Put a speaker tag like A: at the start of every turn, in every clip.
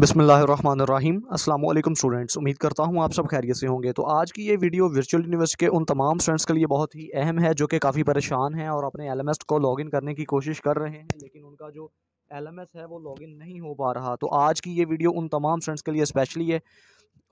A: बसमीम अल्लाम स्टूडेंट्स उम्मीद करता हूँ आप सब खैरियत से होंगे तो आज की ये वीडियो वर्चुअल यूनिवर्सिटी के उन तमाम स्टूडेंट्स के लिए बहुत ही अहम है जो कि काफ़ी परेशान हैं और अपने एल को लॉगिन करने की कोशिश कर रहे हैं लेकिन उनका जो एल है वो लॉगिन नहीं हो पा रहा तो आज की ये वीडियो उन तमाम स्टूडेंट्स के लिए स्पेशली है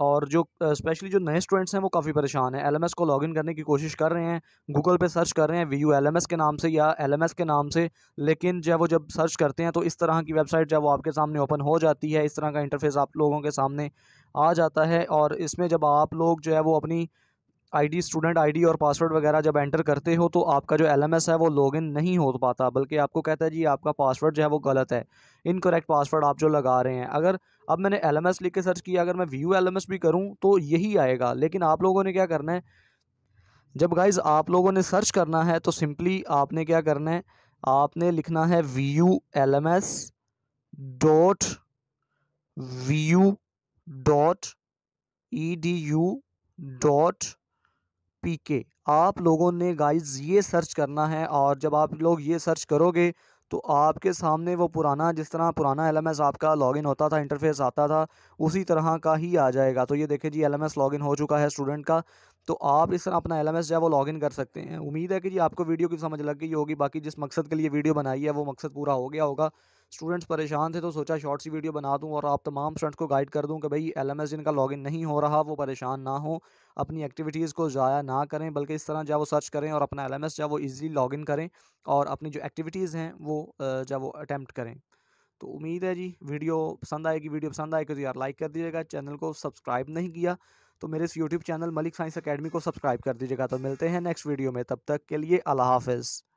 A: और जो स्पेशली जो नए स्टूडेंट्स हैं वो काफ़ी परेशान हैं एलएमएस को लॉगिन करने की कोशिश कर रहे हैं गूगल पे सर्च कर रहे हैं वी यू एल के नाम से या एल के नाम से लेकिन जब वो जब सर्च करते हैं तो इस तरह की वेबसाइट जब वो आपके सामने ओपन हो जाती है इस तरह का इंटरफेस आप लोगों के सामने आ जाता है और इसमें जब आप लोग जो है वो अपनी आईडी स्टूडेंट आईडी और पासवर्ड वगैरह जब एंटर करते हो तो आपका जो एलएमएस है वो लॉगिन नहीं हो पाता बल्कि आपको कहता है जी आपका पासवर्ड जो है वो गलत है इनकरेक्ट पासवर्ड आप जो लगा रहे हैं अगर अब मैंने एलएमएस लिख के सर्च किया अगर मैं व्यू एलएमएस भी करूँ तो यही आएगा लेकिन आप लोगों ने क्या करना है जब गाइज आप लोगों ने सर्च करना है तो सिंपली आपने क्या करना है आपने लिखना है U L M S dot U dot E D U dot P K आप लोगों ने गाइस ये सर्च करना है और जब आप लोग ये सर्च करोगे तो आपके सामने वो पुराना जिस तरह पुराना एल आपका लॉगिन होता था इंटरफेस आता था उसी तरह का ही आ जाएगा तो ये देखिए जी एल लॉगिन हो चुका है स्टूडेंट का तो आप इस तरह अपना एल जो है वो लॉगिन कर सकते हैं उम्मीद है कि जी आपको वीडियो की समझ लग गई होगी बाकी जिस मकसद के लिए वीडियो बनाई है वो मकसद पूरा हो गया होगा स्टूडेंट्स परेशान थे तो सोचा शॉर्ट सी वीडियो बना दूँ और आप तमाम स्टूडेंट्स को गाइड कर दूँ कि भाई एल एम जिनका लॉग इन नहीं हो रहा वो परेशान ना हो अपनी एक्टिविटीज़ को ज़ाया ना करें बल्कि इस तरह जब वो सर्च करें और अपना एल एम जब वो ईज़िली लॉग इन करें और अपनी जो एक्टिविटीज़ हैं वो जब वो अटैम्प्ट करें तो उम्मीद है जी वीडियो पसंद आएगी वीडियो पसंद आएगी तो यार लाइक कर दीजिएगा चैनल को सब्सक्राइब नहीं किया तो मेरे इस YouTube channel Malik science academy को सब्सक्राइब कर दीजिएगा तो मिलते हैं नेक्स्ट वीडियो में तब तक के लिए अल्लाह हाफिज़